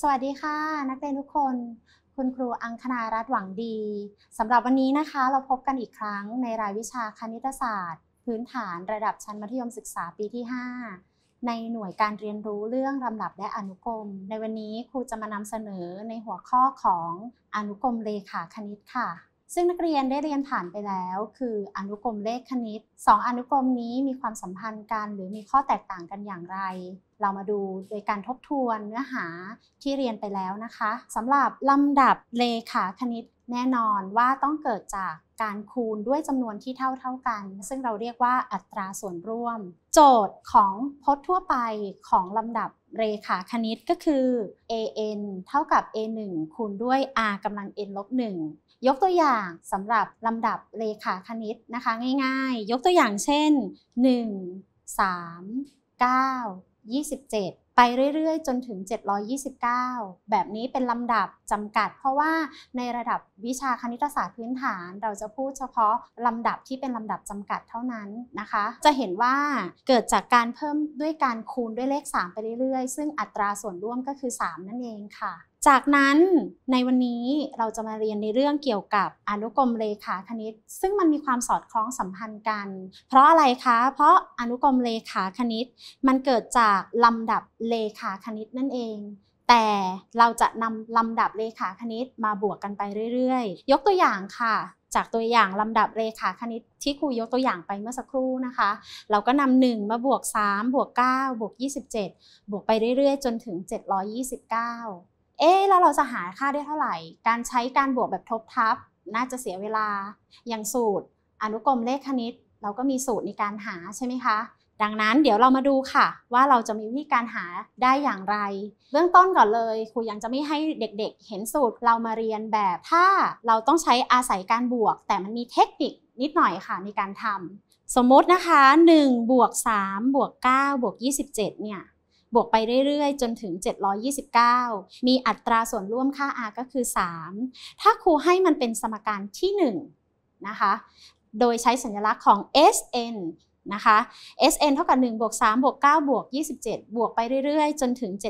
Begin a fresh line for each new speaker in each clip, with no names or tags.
สวัสดีค่ะ นักเรียนทุกคน คุณครูอังคณารัตหวังดีสำหรับวันนี้นะคะเราพบกันอีกครั้งในรายวิชาคณิตศาสตร์ พื้นฐานระดับชั้นมัธยมศึกษาปีที่ 5 ในหน่วยการเรียนรู้เรื่องลำดับและอนุกรม ในวันนี้ครูจะมานำเสนอในหัวข้อของอนุกรมเลขาคณิตค่ะ ซึ่งนักเรียนได้เรียนผ่านไปแล้ว คืออนุกรมเลขคณิต 2 อนุกรมนี้มีความสัมพันธ์กัน หรือมีข้อแตกต่างกันอย่างไรเรามาดูโดยการทบทวนเนื้อหาที่เรียนไปแล้วนะคะสำหรับ ลำดับเลขาคณิตแน่นอนว่าต้องเกิดจากการคูณด้วยจำนวนที่เท่า เท่ากัน ซึ่งเราเรียกว่าอัตราส่วนร่วม โจทย์ของพจน์ทั่วไปของลำดับเรขาคณิตก็คือ an เท่ากับ a1 คูณด้วย r กำลัง n ลบ1ยกตัวอย่างสำหรับลำดับเรขาคณิตนะคะ ง่ายๆ ยกตัวอย่างเช่น 1 3 9 27 ไปเรื่อยๆ จนถึง 729 แบบนี้เป็นลำดับจำกัดเพราะว่าในระดับวิชาคณิตศาสตร์พื้นฐาน เราจะพูดเฉพาะลำดับที่เป็นลำดับจำกัดเท่านั้นนะคะ จะเห็นว่าเกิดจากการเพิ่มด้วยการคูณด้วยเลข 3 ไปเรื่อยๆ ซึ่งอัตราส่วนร่วมก็คือ 3 นั่นเองค่ะจากนั้นในวันนี้เราจะมาเรียนในเรื่องเกี่ยวกับอนุกรมเลขาคณิต ซึ่งมันมีความสอดคล้องสัมพันธ์กัน เพราะอะไรคะเพราะอนุกรมเลขาคณิต มันเกิดจากลำดับเลขาคณิตนั่นเอง แต่เราจะนำลำดับเลขาคณิตมาบวกกันไปเรื่อยๆ ยกตัวอย่างค่ะ จากตัวอย่างลำดับเลขาคณิตที่ครูยกตัวอย่างไปเมื่อสักครู่นะคะ เราก็นำหนึ่งมาบวก3บวก9บวก27 บวกไปเรื่อยๆ จนถึง 729เอ๊แล้วเราจะหาค่าได้เท่าไหร่ การใช้การบวกแบบทบทับ น่าจะเสียเวลา อย่างสูตรอนุกรมเลขคณิต เราก็มีสูตรในการหาใช่ไหมคะ ดังนั้นเดี๋ยวเรามาดูค่ะ ว่าเราจะมีวิธีการหาได้อย่างไรเรื่องต้นก่อนเลยครูยังจะไม่ให้เด็กๆ เห็นสูตรเรามาเรียนแบบถ้าเราต้องใช้อาศัยการบวก แต่มันมีเทคนิคนิดหน่อยค่ะในการทำสมมตินะคะ1บวก3บวก9บวก27เนี่ยบวกไปเรื่อยๆ จนถึง 729 มีอัตราส่วนร่วมค่า r ก็คือ 3 ถ้าครูให้มันเป็นสมการที่1นะคะ โดยใช้สัญลักษณ์ของ Sn นะคะ Sn เท่ากับ 1 บวก 3 บวก 9 บวก 27 บวกไปเรื่อยๆ จนถึง 729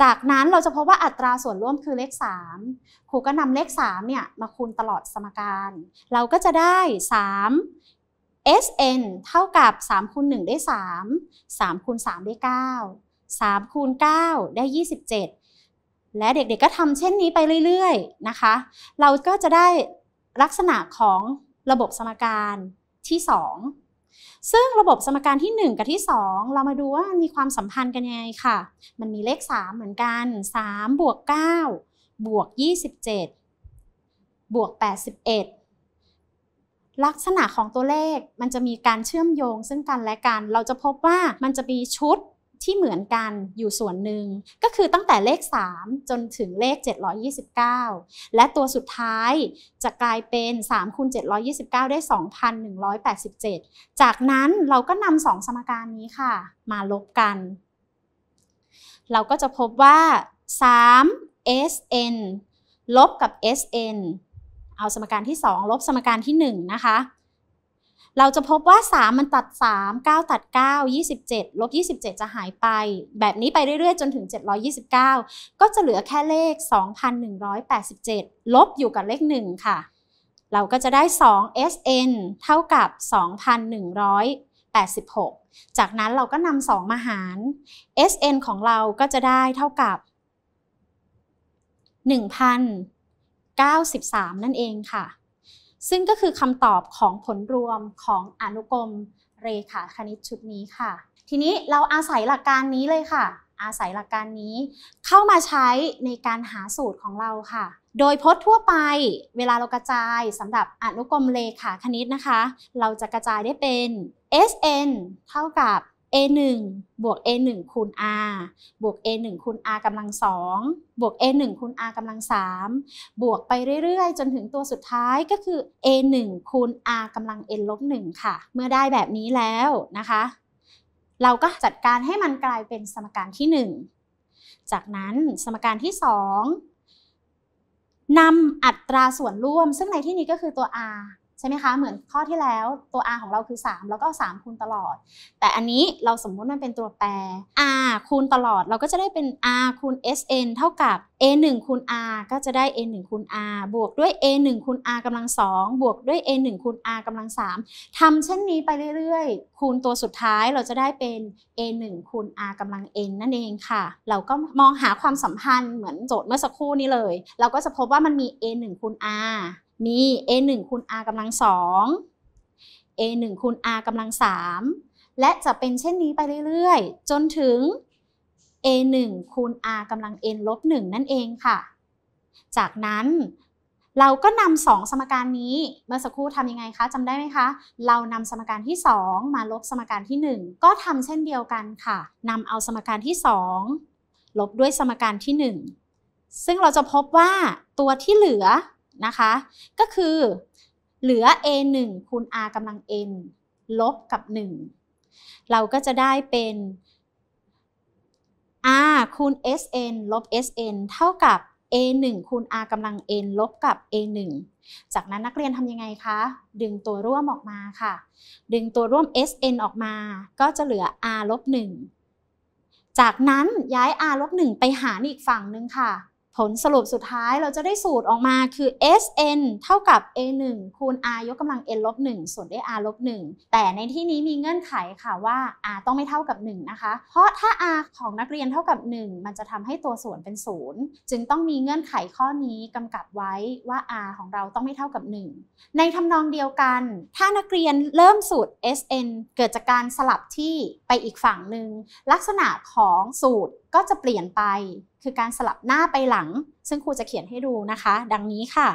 จากนั้นเราจะพบว่าอัตราส่วนร่วมคือเลข 3ครูก็นำเลข3เนี่ยมาคูณตลอดสมการ เราก็จะได้ 3 Sn เท่ากับ 3คูณ1ได้ 3 3คูณ3ได้ 9 3คูณ9 ได้ 27 และเด็กๆก็ทำเช่นนี้ไปเรื่อยๆนะคะ เราก็จะได้ลักษณะของระบบสมการที่ 2 ซึ่งระบบสมการที่ 1 กับที่ 2 เรามาดูว่ามีความสัมพันธ์กันยังไงค่ะ มันมีเลข 3 เหมือนกัน 3 บวก 9 บวก 27 บวก 81ลักษณะของตัวเลขมันจะมีการเชื่อมโยงซึ่งกันและกัน เราจะพบว่ามันจะมีชุดที่เหมือนกันอยู่ส่วนหนึ่ง ก็คือตั้งแต่เลข 3 จนถึงเลข 729 และตัวสุดท้ายจะกลายเป็น3คูณ729 ได้ 2,187 จากนั้นเราก็นำสองสมการนี้ค่ะ มาลบกัน เราก็จะพบว่า3 sn ลบกับ sn เอาสมการที่ 2 ลบสมการที่ 1 นะคะ เราจะพบว่า 3 มันตัด 3 9 ตัด 9 27 ลบ 27 จะหายไป แบบนี้ไปเรื่อยๆ จนถึง 729 ก็จะเหลือแค่เลข 2187 ลบอยู่กับเลข 1 ค่ะ เราก็จะได้2 sn เท่ากับ2186 จากนั้นเราก็นำ2มาหาร sn ของเราก็จะได้เท่ากับ 1,000 93นั่นเองค่ะ ซึ่งก็คือคำตอบของผลรวมของอนุกรมเรขาคณิตชุดนี้ค่ะ ทีนี้เราอาศัยหลักการนี้เลยค่ะ อาศัยหลักการนี้เข้ามาใช้ในการหาสูตรของเราค่ะ โดยพจน์ทั่วไป เวลาเรากระจายสำหรับอนุกรมเลขาคณิตนะคะ เราจะกระจายได้เป็น sn เท่ากับ a1 บวก a1 คูณ r บวก a1 คูณ r กำลังสองบวก a1 คูณ r กำลังสามบวกไปเรื่อยๆ จนถึงตัวสุดท้ายก็คือ a1 คูณ r กำลัง n ลบหนึ่งค่ะ เมื่อได้แบบนี้แล้วนะคะ เราก็จัดการให้มันกลายเป็นสมการที่ 1 จากนั้นสมการที่ 2นำอัตราส่วนร่วมซึ่งในที่นี้ก็คือตัว r ใช่ไหมคะ เหมือนข้อที่แล้ว ตัว r ของเราคือ 3 แล้วก็3คูณตลอด แต่อันนี้เราสมมุติมันเป็นตัวแปร r คูณตลอดเราก็จะได้เป็น r คูณ sn เท่ากับ a 1คูณ r ก็จะได้ a 1คูณ r บวกด้วย a 1คูณ r กำลัง2บวกด้วย a 1คูณ r กำลัง3ทำเช่นนี้ไปเรื่อยๆ คูณตัวสุดท้ายเราจะได้เป็น a 1คูณ r กำลัง n นั่นเองค่ะ เราก็มองหาความสัมพันธ์เหมือนโจทย์เมื่อสักครู่นี้เลย เราก็จะพบว่ามันมี a 1คูณ r มี a 1คูณ r กำลังสอง a 1คูณ r กำลังสามและจะเป็นเช่นนี้ไปเรื่อยๆ จนถึง a 1คูณ r กำลัง n ลบ1นั่นเองค่ะ จากนั้นเราก็นำสองสมการนี้เมื่อสักครู่ทำยังไงคะจำได้ไหมคะ เรานำสมการที่2มาลบสมการที่ 1 ก็ทำเช่นเดียวกันค่ะนำเอาสมการที่2ลบด้วยสมการที่ 1 ซึ่งเราจะพบว่าตัวที่เหลือนะคะก็คือเหลือ a 1คูณ r กำลัง n ลบกับ1เราก็จะได้เป็น r คูณ sn ลบ sn เท่ากับ a 1คูณ r กำลัง n ลบกับ a 1จากนั้นนักเรียนทำยังไงคะ ดึงตัวร่วมออกมาค่ะ ดึงตัวร่วม sn ออกมา ก็จะเหลือ r ลบ1จากนั้นย้าย r ลบ1ไปหารอีกฝั่งหนึ่งค่ะผลสรุปสุดท้ายเราจะได้สูตรออกมาคือ Sn เท่ากับ a1 คูณ r ยกกำลัง n ลบ 1 ส่วนด้วย r ลบ 1 แต่ในที่นี้มีเงื่อนไขค่ะว่า r ต้องไม่เท่ากับ 1 นะคะ เพราะถ้า r ของนักเรียนเท่ากับ 1 มันจะทำให้ตัวส่วนเป็น 0 จึงต้องมีเงื่อนไขข้อนี้กำกับไว้ว่า r ของเราต้องไม่เท่ากับ 1 ในทำนองเดียวกัน ถ้านักเรียนเริ่มสูตร Sn เกิดจากการสลับที่ไปอีกฝั่งหนึ่งลักษณะของสูตรก็จะเปลี่ยนไปคือการสลับหน้าไปหลัง ซึ่งครูจะเขียนให้ดูนะคะ ดังนี้ค่ะ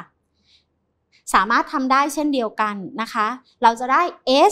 สามารถทำได้เช่นเดียวกันนะคะ เราจะได้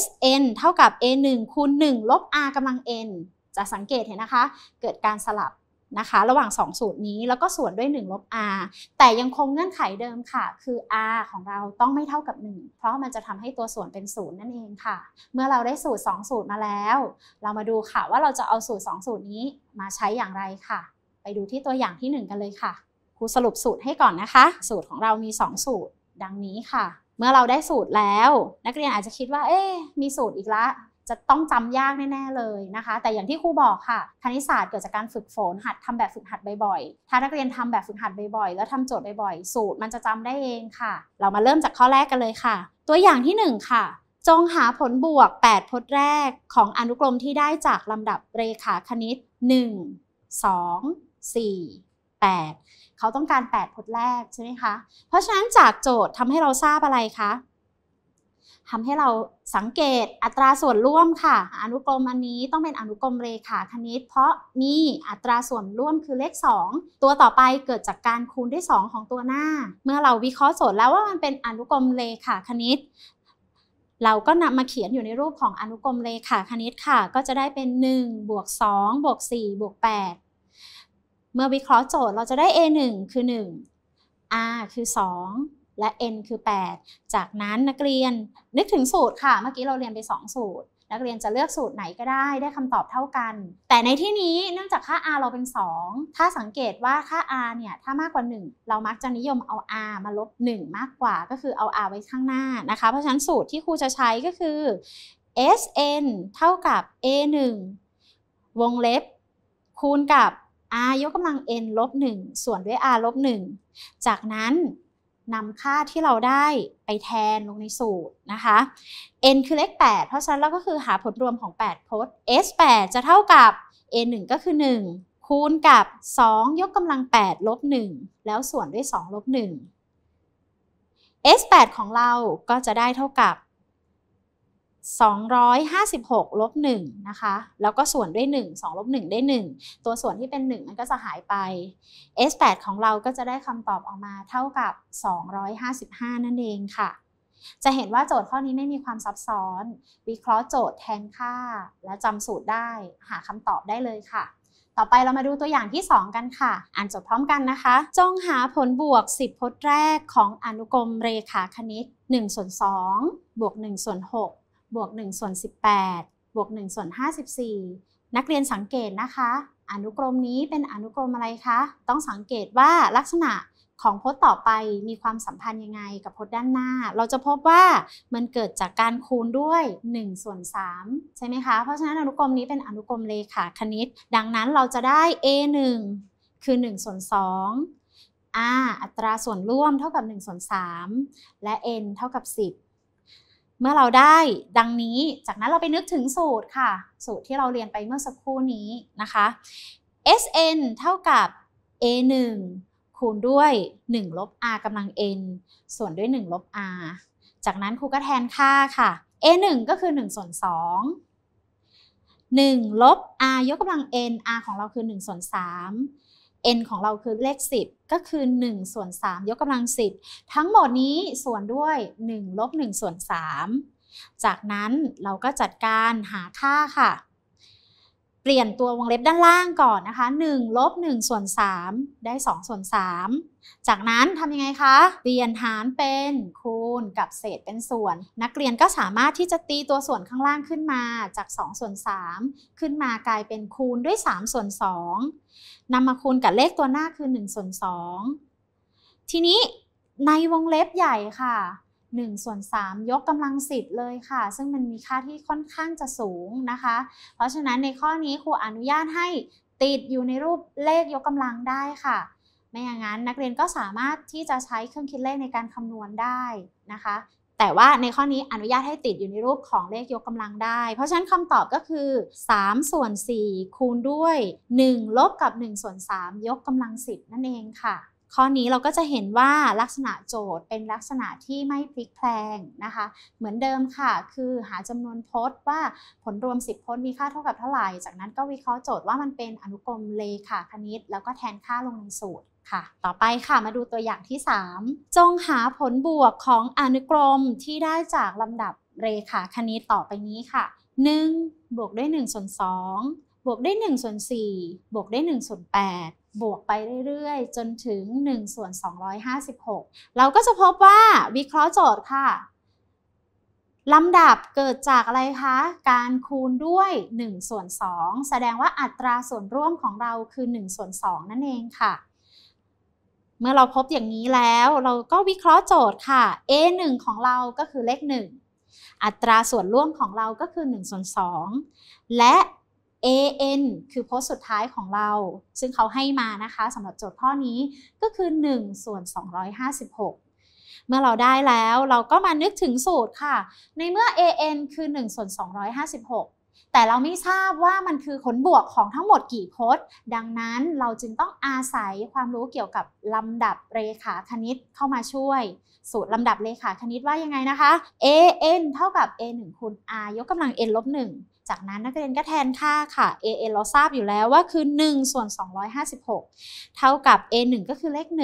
sn เท่ากับ a 1คูณ1ลบ r กำลัง n จะสังเกตเห็นนะคะ เกิดการสลับนะคะระหว่าง 2 สูตรนี้แล้วก็ส่วนด้วย1ลบ r แต่ยังคงเงื่อนไขเดิมค่ะ คือ r ของเราต้องไม่เท่ากับ 1 เพราะมันจะทำให้ตัวส่วนเป็น0นั่นเองค่ะ เมื่อเราได้สูตร 2 สูตรมาแล้ว เรามาดูค่ะว่าเราจะเอาสูตร 2 สูตรนี้มาใช้อย่างไรค่ะ ไปดูที่ตัวอย่างที่ 1 กันเลยค่ะครูสรุปสูตรให้ก่อนนะคะ สูตรของเรามี 2 สูตร ดังนี้ค่ะ เมื่อเราได้สูตรแล้ว นักเรียนอาจจะคิดว่าเอ๊มีสูตรอีกละจะต้องจำยากแน่ๆเลยนะคะ แต่อย่างที่ครูบอกค่ะคณิตศาสตร์เกิดจากการฝึกฝนหัดทำแบบฝึกหัดบ่อยๆ ถ้านักเรียนทำแบบฝึกหัดบ่อยๆ แล้วทำโจทย์บ่อยๆ สูตรมันจะจำได้เองค่ะ เรามาเริ่มจากข้อแรกกันเลยค่ะ ตัวอย่างที่1ค่ะ จงหาผลบวก 8พจน์แรกของอนุกรมที่ได้จากลำดับเรขาคณิต 1 2 4 8เขาต้องการ8พจน์แรกใช่ไหมคะเพราะฉะนั้นจากโจทย์ทำให้เราทราบอะไรคะทำให้เราสังเกตอัตราส่วนร่วมค่ะ อนุกรมอันนี้ต้องเป็นอนุกรมเรขาคณิต เพราะมีอัตราส่วนร่วมคือเลข 2 ตัวต่อไปเกิดจากการคูณด้วย 2 ของตัวหน้า เมื่อเราวิเคราะห์โจทย์แล้วว่ามันเป็นอนุกรมเรขาคณิต เราก็นำมาเขียนอยู่ในรูปของอนุกรมเรขาคณิตค่ะ ก็จะได้เป็น1บวก2บวก4บวก8เมื่อวิเคราะห์โจทย์เราจะได้ a 1คือ 1 r คือ2และ n คือ 8 จากนั้นนักเรียนนึกถึงสูตรค่ะ เมื่อกี้เราเรียนไป 2 สูตร นักเรียนจะเลือกสูตรไหนก็ได้ได้คำตอบเท่ากัน แต่ในที่นี้เนื่องจากค่า r เราเป็น 2 ถ้าสังเกตว่าค่า r เนี่ยถ้ามากกว่า 1 เรามักจะนิยมเอา r มาลบ 1 มากกว่าก็คือเอา r ไว้ข้างหน้านะคะเพราะฉะนั้นสูตรที่ครูจะใช้ก็คือ sn เท่ากับ a1 วงเล็บ คูณกับ r ยกกำลัง n ลบ1ส่วนด้วย r ลบ1จากนั้นนำค่าที่เราได้ไปแทนลงในสูตรนะคะ n คือเลข8เพราะฉะนั้นเราก็คือหาผลรวมของ 8 พจน์ s 8จะเท่ากับ n 1ก็คือ 1 คูณกับ 2 ยกกำลัง 8 ลบ 1 แล้วส่วนด้วย2ลบ 1 s 8ของเราก็จะได้เท่ากับ256ลบ1นะคะ แล้วก็ส่วนด้วย 1 2ลบ1ได้ 1 ตัวส่วนที่เป็น 1 มันก็จะหายไป S8 ของเราก็จะได้คำตอบออกมาเท่ากับ 255 นั่นเองค่ะ จะเห็นว่าโจทย์ข้อนี้ไม่มีความซับซ้อน วิเคราะห์โจทย์แทนค่า และจำสูตรได้หาคำตอบได้เลยค่ะ ต่อไปเรามาดูตัวอย่างที่ 2 กันค่ะ อ่านจบพร้อมกันนะคะ จงหาผลบวก 10พจน์แรกของอนุกรมเรขาคณิต1ส่วน2บวก1ส่วน6บวก1ส่วน18บวก1ส่วน54นักเรียนสังเกตนะคะ อนุกรมนี้เป็นอนุกรมอะไรคะต้องสังเกตว่าลักษณะของพจน์ต่อไปมีความสัมพันธ์ยังไงกับพจน์ด้านหน้า เราจะพบว่ามันเกิดจากการคูณด้วย1ส่วน3ใช่ไหมคะเพราะฉะนั้นอนุกรมนี้เป็นอนุกรมเลขาคณิตดังนั้นเราจะได้ a 1คือ1ส่วน2 r อัตราส่วนร่วมเท่ากับ1ส่วน3และ n เท่ากับ 10เมื่อเราได้ดังนี้ จากนั้นเราไปนึกถึงสูตรค่ะ สูตรที่เราเรียนไปเมื่อสักครู่นี้นะคะ sn เท่ากับ a 1คูณด้วย 1ลบ r กำลัง n ส่วนด้วย 1 ลบ r จากนั้นครูก็แทนค่าค่ะ a 1ก็คือ 1 ส่วน 2 1ลบ r ยกกำลัง n r ของเราคือ 1 ส่วน 3 n ของเราคือเลข 10 ก็คือ1ส่วน3ยกกำลัง 10 ทั้งหมดนี้ส่วนด้วย1ลบ1ส่วน3จากนั้นเราก็จัดการหาค่าค่ะ เปลี่ยนตัววงเล็บด้านล่างก่อนนะคะ1ลบ1ส่วน3ได้2ส่วน3จากนั้นทำยังไงคะ เปลี่ยนหารเป็นคูณกับเศษเป็นส่วน นักเรียนก็สามารถที่จะตีตัวส่วนข้างล่างขึ้นมาจาก2ส่วน3ขึ้นมากลายเป็นคูณด้วย3ส่วน2นำมาคูณกับเลขตัวหน้าคือ 1 ส่วน 2 ทีนี้ในวงเล็บใหญ่ค่ะ 1 ส่วน 3 ยกกำลังสิบเลยค่ะ ซึ่งมันมีค่าที่ค่อนข้างจะสูงนะคะ เพราะฉะนั้นในข้อนี้ครูอนุญาตให้ติดอยู่ในรูปเลขยกกำลังได้ค่ะ ไม่อย่างนั้นนักเรียนก็สามารถที่จะใช้เครื่องคิดเลขในการคำนวณได้นะคะแต่ว่าในข้อนี้อนุญาตให้ติดอยู่ในรูปของเลขยกกำลังได้ เพราะฉะนั้นคำตอบก็คือ 3 ส่วน 4 คูณด้วย 1 ลบกับ1ส่วน3 ยกกำลัง 10 นั่นเองค่ะ ข้อนี้เราก็จะเห็นว่าลักษณะโจทย์เป็นลักษณะที่ไม่พลิกแพลงนะคะ เหมือนเดิมค่ะคือหาจำนวนพจน์ว่าผลรวม 10พจน์มีค่าเท่ากับเท่าไหร่ จากนั้นก็วิเคราะห์โจทย์ว่ามันเป็นอนุกรมเลขาคณิต แล้วก็แทนค่าลงในสูตรค่ะต่อไปค่ะมาดูตัวอย่างที่ 3 จงหาผลบวกของอนุกรมที่ได้จากลำดับเรขาคณิตต่อไปนี้ค่ะ1บวกด้วย1ส่วน2บวกด้วย1ส่วน4บวกด้วย1ส่วน8บวกไปเรื่อยๆ จนถึง1ส่วน256 เราก็จะพบว่าวิเคราะห์โจทย์ค่ะ ลำดับเกิดจากอะไรคะ การคูณด้วย1ส่วน2แสดงว่าอัตราส่วนร่วมของเราคือ1ส่วน2นั่นเองค่ะเมื่อเราพบอย่างนี้แล้วเราก็วิเคราะห์โจทย์ค่ะ a 1ของเราก็คือเลข 1 อัตราส่วนร่วมของเราก็คือ1ส่วน2และ an คือโพสต์สุดท้ายของเรา ซึ่งเขาให้มานะคะสำหรับโจทย์ข้อนี้ก็คือ1ส่วน256 เมื่อเราได้แล้วเราก็มานึกถึงสูตรค่ะ ในเมื่อ an คือ1ส่วน256แต่เราไม่ทราบว่ามันคือผลบวกของทั้งหมดกี่พจน์ ดังนั้นเราจึงต้องอาศัยความรู้เกี่ยวกับลำดับเรขาคณิตเข้ามาช่วย สูตรลำดับเรขาคณิตว่ายังไงนะคะ a n เท่ากับ a 1คูณ r ยกกำลัง n ลบ1จากนั้นนักเรียนก็แทนค่าค่ะ a n เราทราบอยู่แล้วว่าคือ1ส่วน 256 เท่ากับ a 1ก็คือเลข 1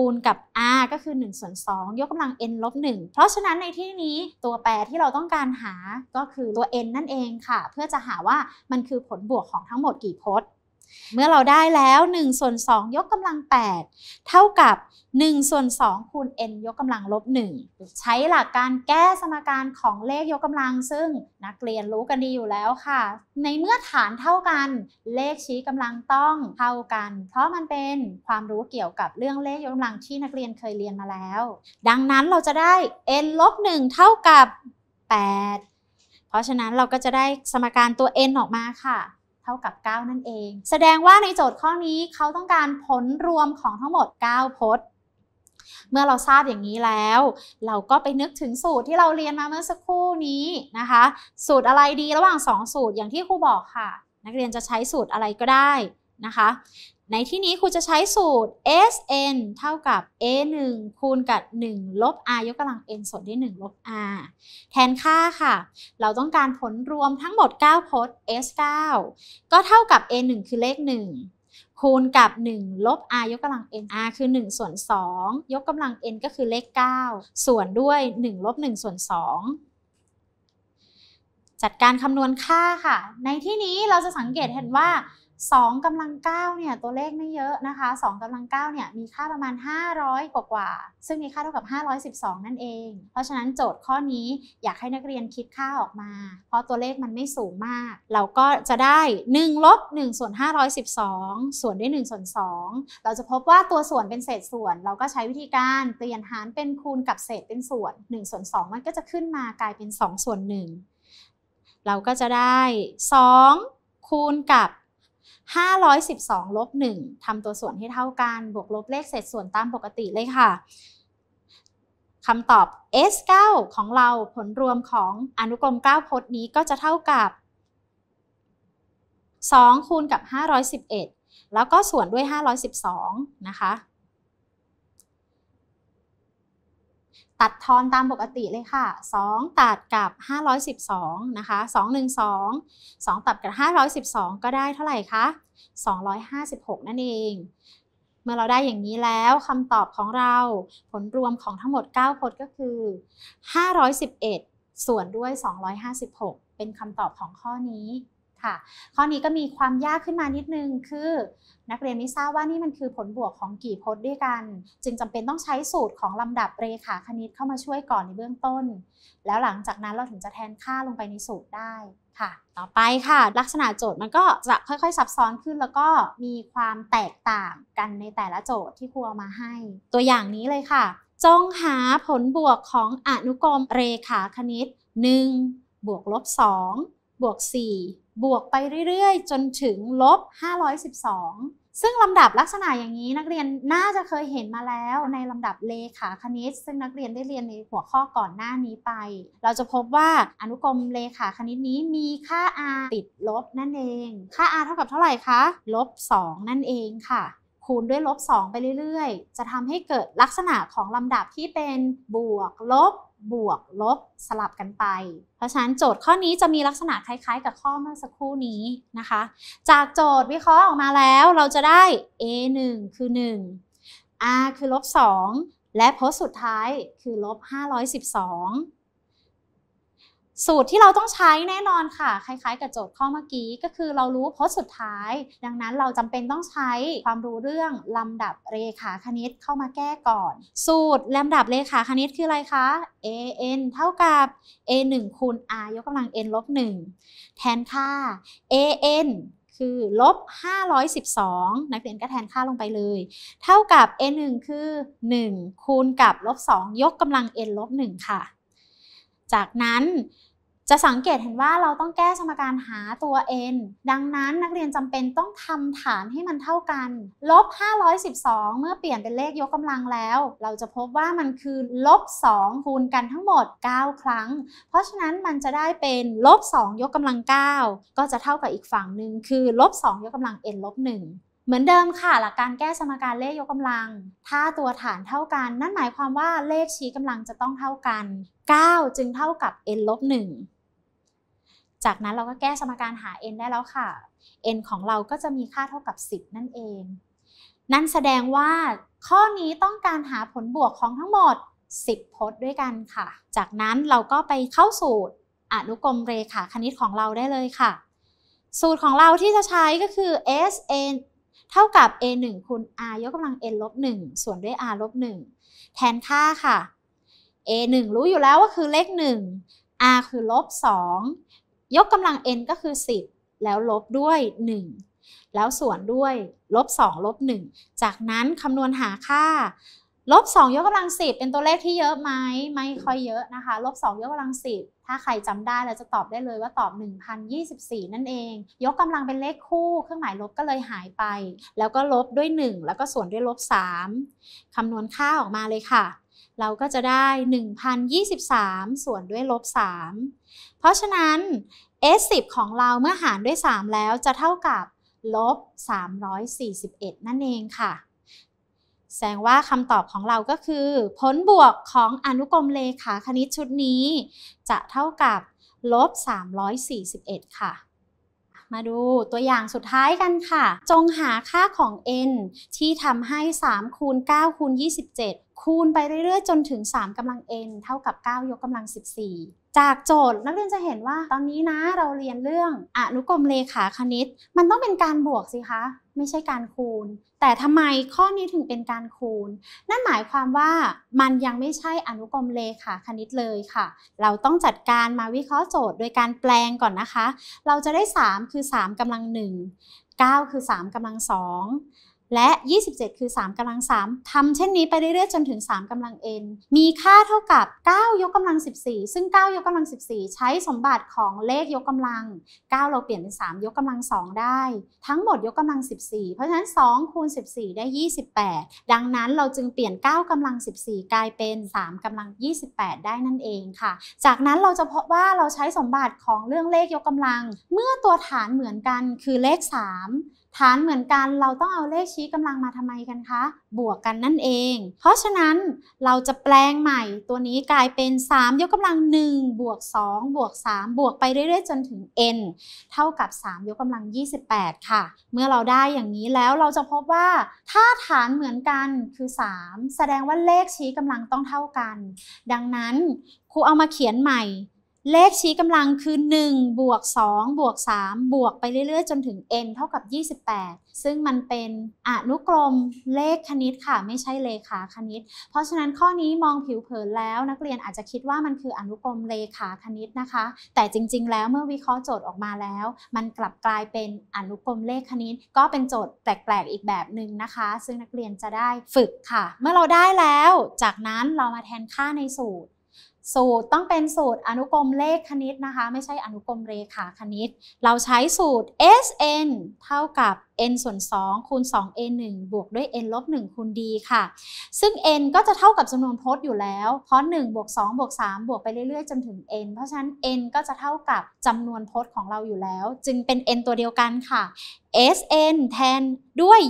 คูณกับ r ก็คือ1ส่วน2ยกกำลัง n ลบ 1 เพราะฉะนั้นในที่นี้ตัวแปรที่เราต้องการหาก็คือตัว n นั่นเองค่ะ เพื่อจะหาว่ามันคือผลบวกของทั้งหมดกี่พจน์เมื่อเราได้แล้ว 1 ส่วน2ยกกำลัง 8 เท่ากับ 1 ส่วน 2 คูณ n ยกกำลังลบ1ใช้หลักการแก้สมการของเลขยกกำลัง ซึ่งนักเรียนรู้กันดีอยู่แล้วค่ะ ในเมื่อฐานเท่ากันเลขชี้กำลังต้องเท่ากัน เพราะมันเป็นความรู้เกี่ยวกับเรื่องเลขยกกำลังที่นักเรียนเคยเรียนมาแล้ว ดังนั้นเราจะได้ n ลบ1เท่ากับ 8 เพราะฉะนั้นเราก็จะได้สมการตัว n ออกมาค่ะเท่ากับ 9 นั่นเอง แสดงว่าในโจทย์ข้อนี้เขาต้องการผลรวมของทั้งหมด 9 พจน์ เมื่อเราทราบอย่างนี้แล้ว เราก็ไปนึกถึงสูตรที่เราเรียนมาเมื่อสักครู่นี้นะคะ สูตรอะไรดีระหว่าง 2 สูตรอย่างที่ครูบอกค่ะ นักเรียนจะใช้สูตรอะไรก็ได้นะคะในที่นี้ครูจะใช้สูตร Sn เท่ากับ a1 คูณกับ 1ลบ r ยกกำลัง n ส่วนด้วย 1ลบ r แทนค่าค่ะ เราต้องการผลรวมทั้งหมด 9 พจน์ S9 ก็เท่ากับ a1 คือเลข 1 คูณกับ 1ลบ r ยกกำลัง n r คือ 1 ส่วน 2 ยกกำลัง n ก็คือเลข 9 ส่วนด้วย 1 ลบ 1 ส่วน 2 จัดการคำนวณค่าค่ะ ในที่นี้เราจะสังเกตเห็นว่า2กำลัง9เนี่ยตัวเลขไม่เยอะนะคะ2กำลัง9เนี่ยมีค่าประมาณ 500ร้อยกว่า ซึ่งมีค่าเท่ากับ 512 นั่นเองเพราะฉะนั้นโจทย์ข้อนี้อยากให้นักเรียนคิดค่าออกมา เพราะตัวเลขมันไม่สูงมาก เราก็จะได้1ลบ1ส่วน512 ส่วนด้วย1ส่วน2 เราจะพบว่าตัวส่วนเป็นเศษส่วน เราก็ใช้วิธีการ เปลี่ยนหารเป็นคูณกับเศษเป็นส่วน1ส่วน2มันก็จะขึ้นมากลายเป็น2ส่วน1เราก็จะได้ 2 คูณกับ512ลบ1ทำตัวส่วนให้เท่ากันบวกลบเลขเศษส่วนตามปกติเลยค่ะคำตอบ S9 ของเราผลรวมของอนุกรม9พจน์นี้ก็จะเท่ากับ2คูณกับ511 แล้วก็ส่วนด้วย 512 นะคะตัดทอนตามปกติเลยค่ะ 2 ตัดกับ 512 นะคะ212 2 ตัดกับ 512 ก็ได้เท่าไหร่คะ256 นั่นเอง เมื่อเราได้อย่างนี้แล้วคำตอบของเราผลรวมของทั้งหมด9พจน์ก็คือ 511 ส่วนด้วย 256 เป็นคำตอบของข้อนี้ค่ะข้อนี้ก็มีความยากขึ้นมานิดนึง คือ นักเรียนไม่ทราบว่านี่มันคือผลบวกของกี่พจน์ด้วยกัน จึงจำเป็นต้องใช้สูตรของลำดับเรขาคณิตเข้ามาช่วยก่อนในเบื้องต้น แล้วหลังจากนั้นเราถึงจะแทนค่าลงไปในสูตรได้ค่ะ ต่อไปค่ะ ลักษณะโจทย์มันก็จะค่อยๆซับซ้อนขึ้น แล้วก็มีความแตกต่างกันในแต่ละโจทย์ที่ครูเอามาให้ ตัวอย่างนี้เลยค่ะ จงหาผลบวกของอนุกรมเรขาคณิต1บวกลบ2บวก4บวกไปเรื่อยๆ จนถึงลบ512 ซึ่งลำดับลักษณะอย่างนี้นักเรียนน่าจะเคยเห็นมาแล้วในลำดับเลขาคณิต ซึ่งนักเรียนได้เรียนในหัวข้อก่อนหน้านี้ไป เราจะพบว่าอนุกรมเลขาคณิตนี้มีค่า r ติดลบนั่นเอง ค่า r เท่ากับเท่าไหร่คะลบ2นั่นเองค่ะ คูณด้วยลบ2ไปเรื่อยๆ จะทำให้เกิดลักษณะของลำดับที่เป็นบวกลบบวก ลบ สลับกันไป เพราะฉะนั้นโจทย์ข้อนี้จะมีลักษณะคล้ายๆกับข้อเมื่อสักครู่นี้นะคะ จากโจทย์วิเคราะห์ออกมาแล้วเราจะได้ a 1คือ 1 r คือลบ 2 และโพสสุดท้ายคือลบ 512สูตรที่เราต้องใช้แน่นอนค่ะ คล้ายๆกับโจทย์ข้อเมื่อกี้ก็คือเรารู้พจน์สุดท้าย ดังนั้นเราจำเป็นต้องใช้ความรู้เรื่องลำดับเรขาคณิตเข้ามาแก้ก่อน สูตรลำดับเรขาคณิตคืออะไรคะ a n เท่ากับ a 1คูณ r ยกกำลัง n ลบ 1 แทนค่า a n คือลบ 512 นักเรียนก็แทนค่าลงไปเลย เท่ากับ n 1คือ 1 คูณกับลบ 2 ยกกำลัง n ลบ1ค่ะจากนั้น จะสังเกตเห็นว่าเราต้องแก้สมการหาตัว n ดังนั้นนักเรียนจำเป็นต้องทำฐานให้มันเท่ากัน ลบ512เมื่อเปลี่ยนเป็นเลขยกกำลังแล้ว เราจะพบว่ามันคือลบ2คูณกันทั้งหมด 9 ครั้ง เพราะฉะนั้นมันจะได้เป็นลบ2ยกกำลัง 9 ก็จะเท่ากับอีกฝั่งหนึ่งคือลบ2ยกกำลัง n ลบ 1 เหมือนเดิมค่ะ หลักการแก้สมการเลขยกกำลัง ถ้าตัวฐานเท่ากัน นั่นหมายความว่าเลขชี้กำลังจะต้องเท่ากัน9จึงเท่ากับ n ลบ1จากนั้นเราก็แก้สมการหา n ได้แล้วค่ะ n ของเราก็จะมีค่าเท่ากับ 10 นั่นเอง นั่นแสดงว่าข้อนี้ต้องการหาผลบวกของทั้งหมด 10 พจน์ด้วยกันค่ะ จากนั้นเราก็ไปเข้าสูตรอนุกรมเรขาคณิตของเราได้เลยค่ะ สูตรของเราที่จะใช้ก็คือ s n เท่ากับ a 1คูณ r ยกกำลัง n ลบ1ส่วนด้วย r ลบ1แทนค่าค่ะ a 1รู้อยู่แล้ว ว่าคือเลข 1 r คือลบ2ยกกำลัง n ก็คือ 10 แล้วลบด้วย 1 แล้วส่วนด้วยลบ2ลบ1จากนั้นคำนวณหาค่าลบ2ยกกำลัง 10 เป็นตัวเลขที่เยอะไหมไม่ค่อยเยอะนะคะลบ2ยกกำลัง 10 ถ้าใครจำได้เราจะตอบได้เลยว่าตอบ 1024 นั่นเอง ยกกำลังเป็นเลขคู่เครื่องหมายลบก็เลยหายไป แล้วก็ลบด้วย 1 แล้วก็ส่วนด้วยลบ3คำนวณค่าออกมาเลยค่ะเราก็จะได้ 1,023 ส่วนด้วยลบ 3 เพราะฉะนั้น s10 ของเราเมื่อหารด้วย 3 แล้วจะเท่ากับ ลบ341 นั่นเองค่ะ แสดงว่าคำตอบของเราก็คือ ผลบวกของอนุกรมเลขาคณิตชุดนี้ จะเท่ากับ ลบ341 ค่ะ มาดูตัวอย่างสุดท้ายกันค่ะ จงหาค่าของ n ที่ทำให้ 3คูณ9คูณ 27คูณไปเรื่อยๆ จนถึง 3กำลัง n เท่ากับ9ยกกำลัง14 จากโจทย์ นักเรียนจะเห็นว่าตอนนี้นะเราเรียนเรื่องอนุกรมเลขาคณิต มันต้องเป็นการบวกสิคะไม่ใช่การคูณ แต่ทำไมข้อนี้ถึงเป็นการคูณนั่นหมายความว่ามันยังไม่ใช่อนุกรมเลขาคณิตเลยค่ะ เราต้องจัดการมาวิเคราะห์โจทย์โดยการแปลงก่อนนะคะ เราจะได้ 3 คือ 3กำลัง1 9 คือ3กำลัง2และ 27 คือ 3 กำลัง 3ทำเช่นนี้ไปเรื่อยๆ จนถึง 3 กำลัง n มีค่าเท่ากับ 9 ยกกำลัง 14 ซึ่ง 9 ยกกำลัง 14 ใช้สมบัติของเลขยกกำลัง 9 เราเปลี่ยนเป็น3ยกกำลัง 2 ได้ ทั้งหมดยกกำลัง 14 เพราะฉะนั้น 2 คูณ 14 ได้ 28 ดังนั้นเราจึงเปลี่ยน 9 กำลัง 14 กลายเป็น 3 กำลัง 28 ได้นั่นเองค่ะ จากนั้นเราจะพบว่าเราใช้สมบัติของเรื่องเลขยกกำลัง เมื่อตัวฐานเหมือนกัน คือเลข 3ฐานเหมือนกันเราต้องเอาเลขชี้กำลังมาทำไมกันคะบวกกันนั่นเอง เพราะฉะนั้นเราจะแปลงใหม่ตัวนี้กลายเป็น 3 ยกกำลัง1บวก2บวก3บวกไปเรื่อยๆจนถึง n เท่ากับ 3 ยกกำลัง 28 ค่ะ เมื่อเราได้อย่างนี้แล้วเราจะพบว่าถ้าฐานเหมือนกันคือ 3 แสดงว่าเลขชี้กำลังต้องเท่ากัน ดังนั้นครูเอามาเขียนใหม่เลขชี้กำลังคือ1บวก2บวก3บวกไปเรื่อยๆ จนถึง n เท่ากับ 28 ซึ่งมันเป็นอนุกรมเลขคณิตค่ะ ไม่ใช่เลขาคณิต เพราะฉะนั้นข้อนี้มองผิวเผินแล้ว นักเรียนอาจจะคิดว่ามันคืออนุกรมเลขาคณิตนะคะ แต่จริงๆ แล้วเมื่อวิเคราะห์โจทย์ออกมาแล้ว มันกลับกลายเป็นอนุกรมเลขคณิต ก็เป็นโจทย์แปลกๆอีกแบบหนึ่งนะคะ ซึ่งนักเรียนจะได้ฝึกค่ะ เมื่อเราได้แล้ว จากนั้นเรามาแทนค่าในสูตรสูตรต้องเป็นสูตรอนุกรมเลขคณิตนะคะ ไม่ใช่อนุกรมเรขาคณิต เราใช้สูตร sn เท่ากับ n ส่วน 2 คูณ 2n 1บวกด้วย n ลบ 1 คูณ d ค่ะซึ่ง n ก็จะเท่ากับจำนวนพจน์อยู่แล้ว เพราะ 1 บวก 2 บวก 3 บวกไปเรื่อยๆจนถึง n เพราะฉะนั้น n ก็จะเท่ากับจำนวนพจน์ของเราอยู่แล้ว จึงเป็น n ตัวเดียวกันค่ะ sn แทน ด้วย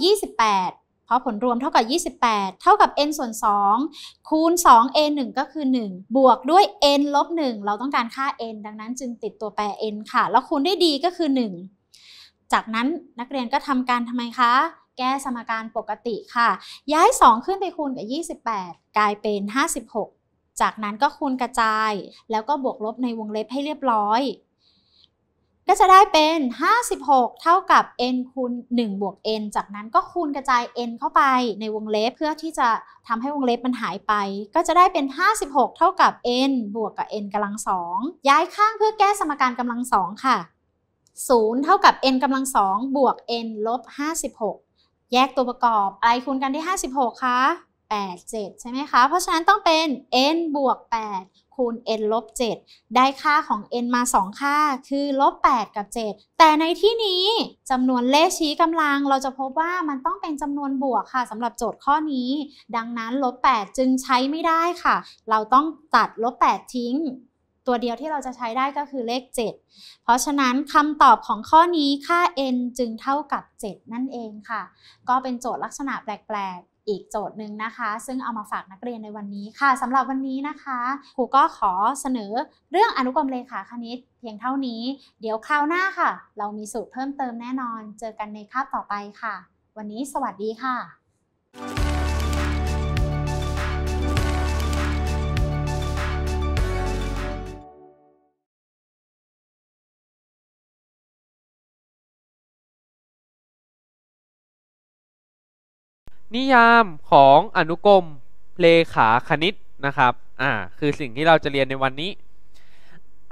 28เพราะผลรวมเท่ากับ 28 เท่ากับ n ส่วน 2 คูณ2 a 1ก็คือ 1 บวกด้วย n ลบ 1 เราต้องการค่า n ดังนั้นจึงติดตัวแปร n ค่ะ แล้วคูณได้ดีก็คือ 1 จากนั้นนักเรียนก็ทำการทำไมคะ แก้สมการปกติค่ะ ย้าย 2 ขึ้นไปคูณกับ 28 กลายเป็น 56 จากนั้นก็คูณกระจาย แล้วก็บวกลบในวงเล็บให้เรียบร้อยก็จะได้เป็น 56 เท่ากับ n คูณ 1 บวก n จากนั้นก็คูณกระจาย n เข้าไปในวงเล็บ เพื่อที่จะทำให้วงเล็บมันหายไป ก็จะได้เป็น 56 เท่ากับ n บวกกับ n กำลังสองย้ายข้างเพื่อแก้สมการกำลังสองค่ะ 0 เท่ากับ n กำลังสองบวก n ลบ 56 แยกตัวประกอบอะไรคูณกันได้ 56 คะ 8 7 ใช่ไหมคะ เพราะฉะนั้นต้องเป็น n บวก 8คูณ n ลบ 7 ได้ค่าของ n มา 2 ค่าคือ ลบ 8 กับ 7 แต่ในที่นี้จำนวนเลขชี้กำลังเราจะพบว่ามันต้องเป็นจำนวนบวกค่ะสำหรับโจทย์ข้อนี้ ดังนั้น ลบ 8 จึงใช้ไม่ได้ค่ะ เราต้องตัดลบ 8 ทิ้ง ตัวเดียวที่เราจะใช้ได้ก็คือเลข 7 เพราะฉะนั้นคำตอบของข้อนี้ค่า n จึงเท่ากับ 7 นั่นเองค่ะ ก็เป็นโจทย์ลักษณะแปลกอีกโจทย์หนึ่งนะคะ ซึ่งเอามาฝากนักเรียนในวันนี้ค่ะสำหรับวันนี้นะคะครูก็ขอเสนอเรื่องอนุกรมเลขาคณิต เพียงเท่านี้ เดี๋ยวคราวหน้าค่ะ เรามีสูตรเพิ่มเติมแน่นอนเจอกันในคาบต่อไปค่ะ วันนี้สวัสดีค่ะ
นิยามของอนุกรมเลขาคณิตนะครับ อ่า คือสิ่งที่เราจะเรียนในวันนี้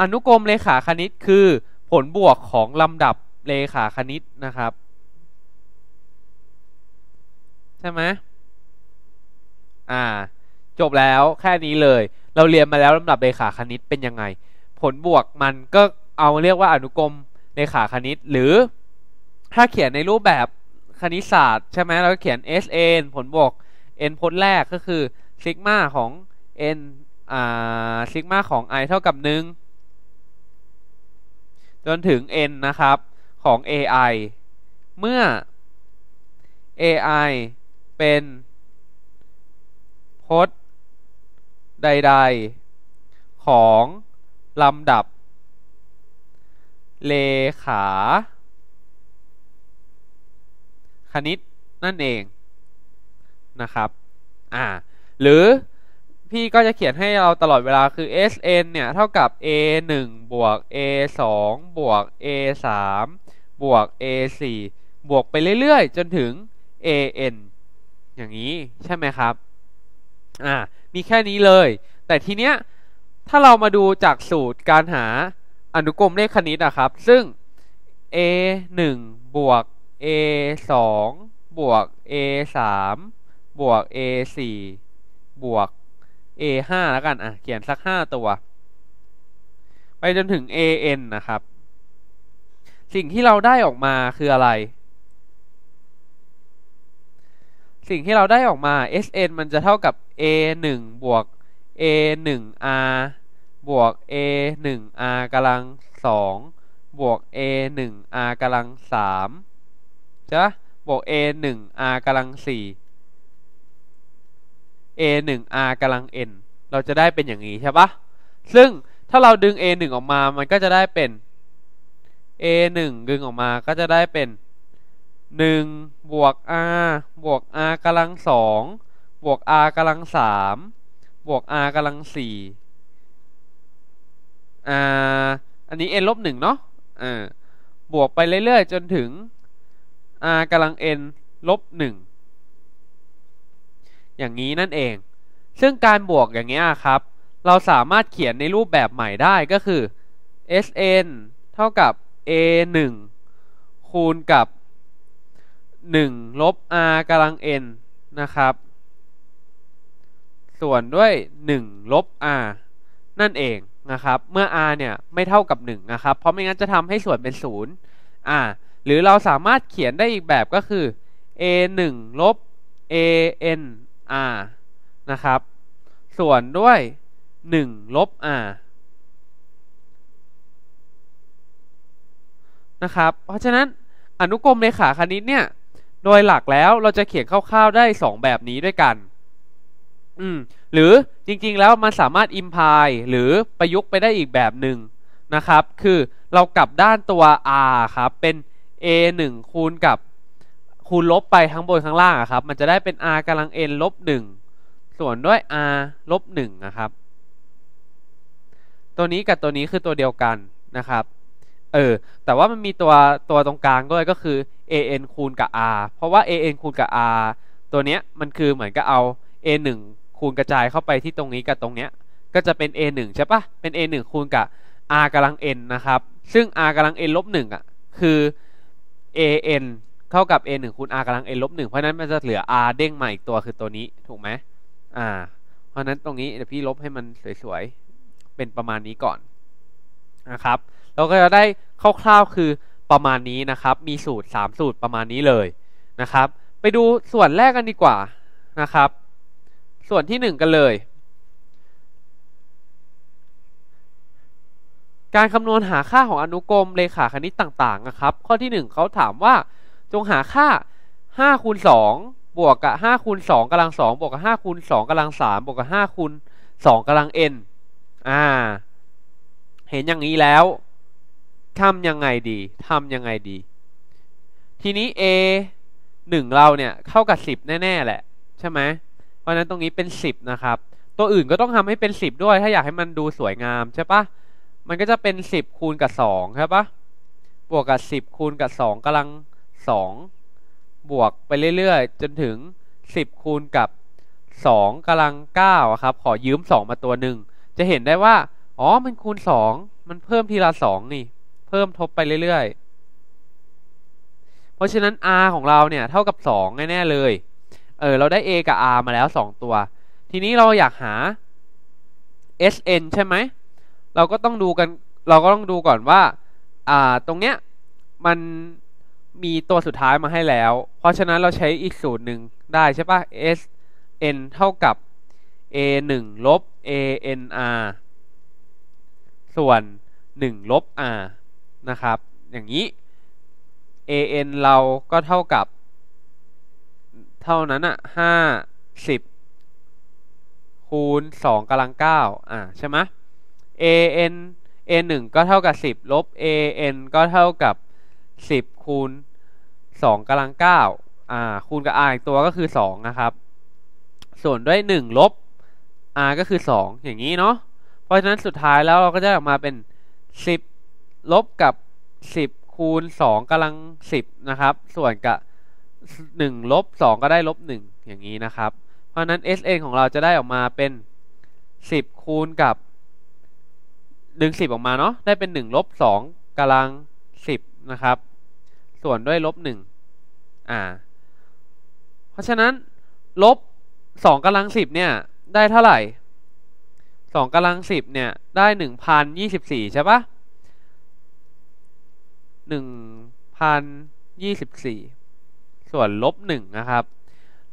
อนุกรมเลขาคณิตคือผลบวกของลำดับเลขาคณิตนะครับ ใช่ไหมอ่า จบแล้วแค่นี้เลย เราเรียนมาแล้วลำดับเลขาคณิตเป็น ยัง ไง ผลบวกมันก็เอาเรียกว่าอนุกรมเลขาคณิต หรือถ้าเขียนในรูปแบบคณิตศาสตร์ ใช่ไหมเราก็เขียน Sn ผลบวก n พจน์แรกก็คือซิกมาของ n อ่าซิกมาของ i เท่ากับ1จนถึง n นะครับ ของ ai เมื่อ ai เป็นพจน์ ใด ๆ ของลำดับ เลขาคณิตนั่นเอง นะครับอ่าหรือพี่ก็จะเขียนให้เราตลอดเวลาคือ sn เนี่ย เท่ากับ a 1บวก a 2บวก a 3บวก a 4บวกไปเรื่อยๆจนถึง an อย่างนี้ใช่ไหมครับอ่ามีแค่นี้เลย แต่ทีเนี้ยถ้าเรามาดูจากสูตรการหาอนุกรมเลขคณิตนะครับ ซึ่ง a 1บวก a สองบวก a สามบวก a สี่บวก a ห้าแล้วกัน อ่ะ เขียนสักห้าตัว ไปจนถึง a n นะครับ สิ่งที่เราได้ออกมาคืออะไร สิ่งที่เราได้ออกมา s n มันจะเท่ากับ a หนึ่งบวก a หนึ่ง r บวก a หนึ่ง r กำลังสองบวก a หนึ่ง r กำลังสามใช่ปะบวก a 1 r กำลัง 4 a 1 r กำลัง n เราจะได้เป็นอย่างนี้ใช่ปะซึ่งถ้าเราดึง a 1ออกมามันก็จะได้เป็น a 1ดึงออกมาก็จะได้เป็น1บวก r บวก r กำลัง2บวก r กำลัง3บวก r กำลัง4 r อันนี้ n ลบ1เนาะอ่าบวกไปเรื่อยๆ จนถึง r กำลัง n ลบ1อย่างนี้นั่นเอง ซึ่งการบวกอย่างนี้ครับ เราสามารถเขียนในรูปแบบใหม่ได้ก็คือ sn เท่ากับ a 1คูณกับ 1ลบ r กำลัง n นะครับ ส่วนด้วย 1 ลบ r นั่นเองนะครับ เมื่อ r เนี่ยไม่เท่ากับ1นะครับ เพราะไม่งั้นจะทำให้ส่วนเป็น0อ่าหรือเราสามารถเขียนได้อีกแบบก็คือ a 1ลบ a n r นะครับ ส่วนด้วย1ลบ r นะครับ เพราะฉะนั้นอนุกรมเลขาคณิตเนี่ย โดยหลักแล้วเราจะเขียนคร่าวๆได้2แบบนี้ด้วยกัน อืม หรือจริงๆแล้วมันสามารถ imply หรือประยุกต์ไปได้อีกแบบหนึ่งนะครับ คือเรากลับด้านตัว r ครับเป็น a 1คูณกับ คูณลบไปทั้งบนทั้งล่างครับ มันจะได้เป็น r กำลัง n ลบ1ส่วนด้วย r ลบ1นะครับ ตัวนี้กับตัวนี้คือตัวเดียวกันนะครับ เออ แต่ว่ามันมีตัวตัวตรงกลางด้วยก็คือ a n คูณกับ r เพราะว่า a n คูณกับ r ตัวเนี้ยมันคือเหมือนกับเอา a 1คูณกระจายเข้าไปที่ตรงนี้กับตรงเนี้ยก็จะเป็น a 1ใช่ปะเป็น a 1คูณกับ r กำลัง n นะครับ ซึ่ง r กำลัง n ลบ1อ่ะคือ a n เท่ากับ a 1คูณ r กำลัง n ลบ 1 เพราะนั้นมันจะเหลือ r เด้งมาอีกตัวคือตัวนี้ถูกไหมอ่าเพราะนั้นตรงนี้ เดี๋ยวพี่ลบให้มันสวยๆ เป็นประมาณนี้ก่อนนะครับ เราก็จะได้คร่าวๆ คือประมาณนี้นะครับ มีสูตร 3 สูตรประมาณนี้เลยนะครับ ไปดูส่วนแรกกันดีกว่านะครับ ส่วนที่ 1 กันเลยการคำนวณหาค่าของอนุกรมเลขาคณิตต่างๆนะครับ ข้อที่ 1เขาถามว่า จงหาค่า5คูณ2บวกกับ5คูณ2กำลัง2บวกกับ5คูณ2กำลัง3บวกกับ5คูณ2กำลัง n อ่าเห็นอย่างนี้แล้วทำยังไงดีทำยังไงดี ทีนี้ a 1 เราเนี่ยเข้ากับ 10แน่ๆแหละใช่ไหมเพราะนั้นตรงนี้เป็น 10นะครับ ตัวอื่นก็ต้องทำให้เป็น 10 ด้วย ถ้าอยากให้มันดูสวยงามใช่ปะมันก็จะเป็น 10 คูณกับ2ใช่ปะบวกกับ 10 คูณกับ 2กำลัง 2 บวกไปเรื่อยๆ จนถึง 10 คูณกับ 2กำลัง9ครับ ขอยืม2 มาตัวหนึ่งจะเห็นได้ว่า อ๋อมันคูณ 2 มันเพิ่มทีละ2นี่ เพิ่มทบไปเรื่อยๆ เพราะฉะนั้น r ของเราเนี่ย เท่ากับ 2 แน่ๆเลย เออเราได้ a กับ r มาแล้ว 2 ตัว ทีนี้เราอยากหา sn ใช่ไหมเราก็ต้องดูกัน เราก็ต้องดูก่อนว่าอ่าตรงเนี้ยมันมีตัวสุดท้ายมาให้แล้ว เพราะฉะนั้นเราใช้อีกสูตรหนึ่งได้ใช่ปะ s n เท่ากับ a 1ลบ a n r ส่วน1ลบ r นะครับ อย่างนี้ a n เราก็เท่ากับเท่านั้นอะห้าสิบคูณสองกำลังเก้าอ่าใช่ไหม a n a 1ก็เท่ากับ 10ลบ a n ก็เท่ากับ 10คูณ2กำลัง9อ่าคูณกับ r อีกตัวก็คือ2นะครับ ส่วนด้วย1ลบ r ก็คือ 2 อย่างนี้เนาะ เพราะฉะนั้นสุดท้ายแล้วเราก็จะออกมาเป็น 10 ลบกับ 10คูณ2กำลัง10นะครับ ส่วนกับ1ลบ2ก็ได้ลบ1อย่างนี้นะครับ เพราะฉะนั้น sn ของเราจะได้ออกมาเป็น 10คูณกับดึง10 ออกมาเนาะ ได้เป็น 1 ลบ 2กำลัง 10นะครับ ส่วนด้วยลบ1อ่า เพราะฉะนั้นลบ 2กำลัง10เนี่ยได้เท่าไหร่2กำลัง10เนี่ยได้ 1,024 ใช่ปะ1,024 ส่วนลบ1นะครับ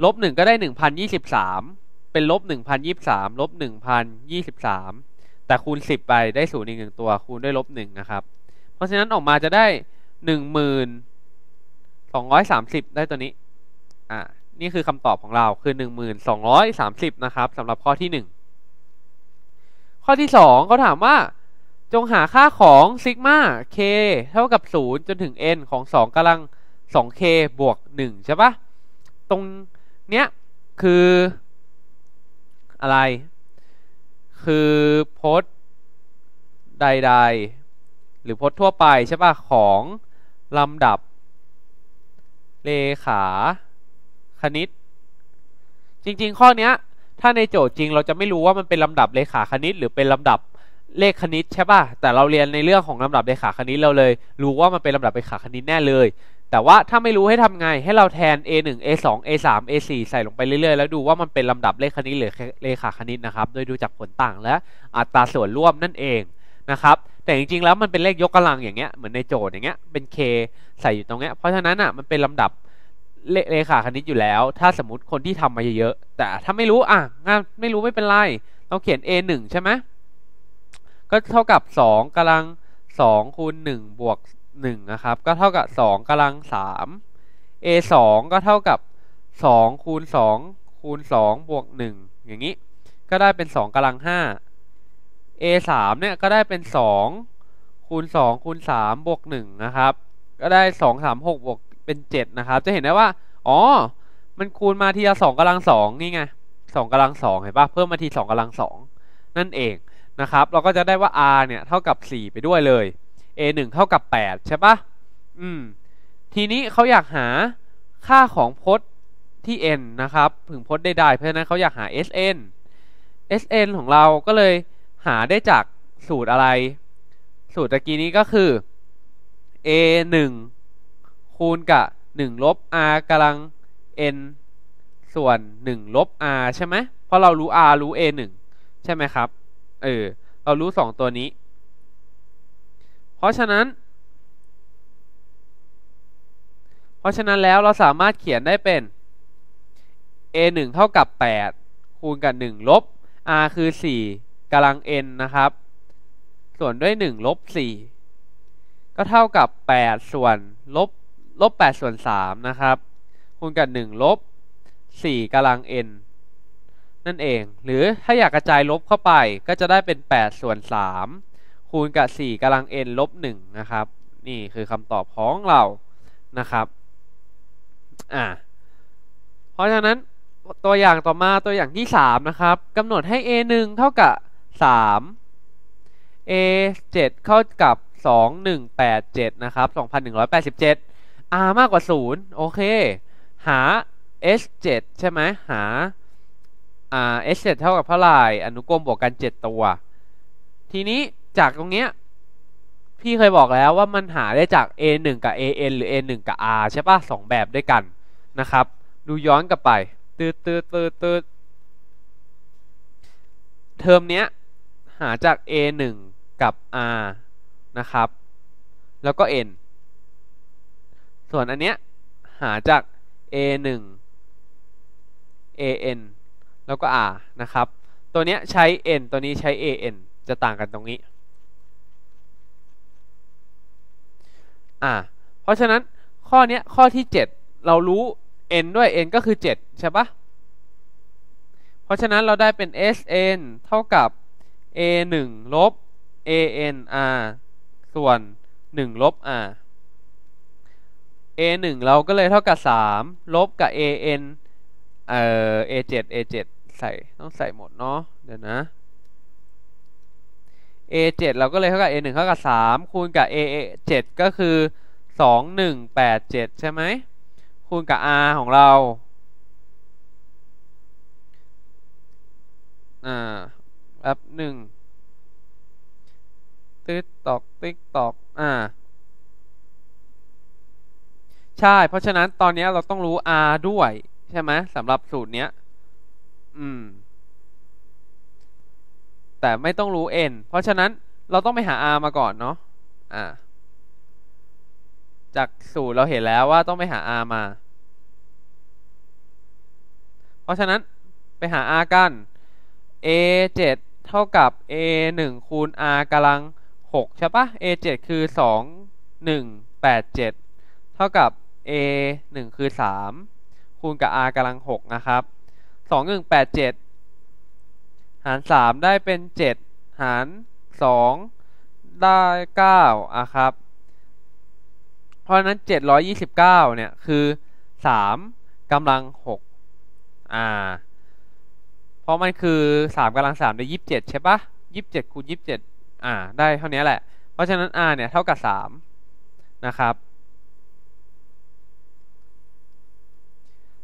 ลบ1ก็ได้ 1,023 เป็นลบ1,023 ลบ1,023แต่คูณ 10 ไปได้ศูนย์อีกหนึ่งตัวคูณด้วยลบหนึ่งนะครับ เพราะฉะนั้นออกมาจะได้หนึ่งหมื่นสองร้อยสามสิบได้ตัวนี้อ่านี่คือคำตอบของเราคือหนึ่งหมื่นสองร้อยสามสิบนะครับสำหรับข้อที่หนึ่งข้อที่สองเขาถามว่า จงหาค่าของซิกมา k เท่ากับศูนย์จนถึง n ของสองกำลังสองคบวกหนึ่งใช่ปะตรงเนี้ยคือ อะไรคือโพสใดๆ หรือโพสทั่วไปใช่ป่ะของลำดับ เลขาคณิต จริงๆข้อเนี้ยถ้าในโจทย์จริงเราจะไม่รู้ว่ามันเป็นลำดับเลขาคณิต หรือเป็นลำดับเลขคณิตใช่ป่ะแต่เราเรียนในเรื่องของลำดับเลขาคณิตเราเลยรู้ว่ามันเป็นลำดับเลขาคณิตแน่เลยแต่ว่าถ้าไม่รู้ให้ทำไงให้เราแทน a1 a2 a3 a4 ใส่ลงไปเรื่อย ๆแล้วดูว่ามันเป็นลำดับเลขคณิตหรือเลขาคณิตนะครับโดยดูจากผลต่างและอัตราส่วนร่วมนั่นเองนะครับแต่จริงๆแล้วมันเป็นเลขยกกำลังอย่างเงี้ยเหมือนในโจทย์อย่างเงี้ยเป็น k ใส่อยู่ตรงเงี้ยเพราะฉะนั้นอ่ะมันเป็นลำดับเลขาคณิตอยู่แล้ว ถ้าสมมติคนที่ทำมาเยอะๆแต่ถ้าไม่รู้อ่ะงานไม่รู้ไม่เป็นไรเราเขียน a1 ใช่ไหมก็เท่ากับ2กำลัง2คูณ1บวก1นะครับก็เท่ากับ 2กำลัง 3 a 2ก็เท่ากับ2 คูณ 2 คูณ2บวก1 อย่างนี้ก็ได้เป็น 2กำลัง 5 a 3เนี่ยก็ได้เป็น2คูณ2 คูณ 3บวก1นะครับก็ได้2 3 6บวกเป็น7นะครับจะเห็นได้ว่า อ๋อมันคูณมาทีละ2กำลัง2นี่ไง2กำลัง2เห็นปะเพิ่มมาที2กำลัง2นั่นเองนะครับเราก็จะได้ว่า r เนี่ยเท่ากับ4 ไปด้วยเลย a 1เท่ากับ 8 ใช่ปะอืม ทีนี้เขาอยากหาค่าของพจน์ที่ n นะครับ ถึงพจน์ได้ได้เพราะฉะนั้นเขาอยากหา sn sn ของเราก็เลยหาได้จากสูตรอะไร สูตรตะกี้นี้ก็คือ a 1คูณกับ 1ลบ r กำลัง n ส่วน 1ลบ r ใช่ไหม เพราะเรารู้ r รู้ a 1ใช่ไหมครับ เออ เรารู้ 2 ตัวนี้เพราะฉะนั้น เพราะฉะนั้นแล้วเราสามารถเขียนได้เป็น a 1เท่ากับ 8คูณกับ1ลบ r คือ 4กำลัง n นะครับ ส่วนด้วย1ลบ4ก็เท่ากับ 8 ส่วนลบลบ8ส่วน3นะครับ คูณกับ1ลบ4กำลัง n นั่นเองหรือถ้าอยากกระจายลบเข้าไป ก็จะได้เป็น 8 ส่วน3คูณกับ4กำลัง n ลบ1นะครับ นี่คือคำตอบของเรานะครับอ่าเพราะฉะนั้นตัวอย่างต่อมาตัวอย่างที่ 3 นะครับกำหนดให้ a 1เท่ากับ 3 a 7เข้ากับ 2187 นะครับ 2187 r มากกว่า 0 โอเค หา h 7ใช่ไหมหาอ่า h 7เท่ากับเท่าไหร่อนุกรมบวกกัน 7 ตัว ทีนี้จากตรงเนี้ยพี่เคยบอกแล้วว่ามันหาได้จาก a 1กับ a n หรือ a 1กับ r ใช่ปะสองแบบด้วยกันนะครับดูย้อนกลับไปตืดตืดตืดตืดเทอมเนี้ยหาจาก a 1กับ r นะครับแล้วก็ n ส่วนอันเนี้ยหาจาก a 1 a n แล้วก็ r นะครับตัวเนี้ยใช้ n ตัวนี้ใช้ a n จะต่างกันตรงนี้อ่า เพราะฉะนั้นข้อเนี้ยข้อที่ 7 เรารู้ n ด้วย n ก็คือ 7 ใช่ปะ เพราะฉะนั้นเราได้เป็น sn เท่ากับ a 1ลบ a n r ส่วน 1ลบ r a 1เราก็เลยเท่ากับ 3 ลบกับ a n เอ่อ a 7 a 7ใส่ต้องใส่หมดเนาะเดี๋ยวนะ a 7เราก็เลยเท่ากับ a 1เท่ากับ 3 คูณกับ a 7ก็คือ 2187 ใช่ไหม คูณกับ r ของเรา อ่า แป๊บหนึ่งติ๊กตอกติ๊กตอก อ่า ใช่ เพราะฉะนั้นตอนนี้เราต้องรู้ r ด้วย ใช่ไหม สำหรับสูตรเนี้ย อืมแต่ไม่ต้องรู้ n เพราะฉะนั้นเราต้องไปหา r มาก่อนเนาะะจากสูตรเราเห็นแล้วว่าต้องไปหา r มา เพราะฉะนั้นไปหา r กัน a 7เท่ากับ a 1คูณ r กำลัง6ใช่ปะ a 7คือ 2 1 8 7 เท่ากับ a 1คือ 3 คูณกับ r กำลัง6นะครับ2 1 8 7หารสามได้เป็นเจ็ดหารสองได้เก้าอะครับ เพราะนั้นเจ็ดร้อยยี่สิบเก้าเนี่ยคือสามกำลังหกอ่า เพราะมันคือสามกำลังสามได้ยี่สิบเจ็ดใช่ปะยี่สิบเจ็ดคูณยี่สิบเจ็ดอ่าได้เท่านี้แหละ เพราะฉะนั้น r เนี่ยเท่ากับสามนะครับ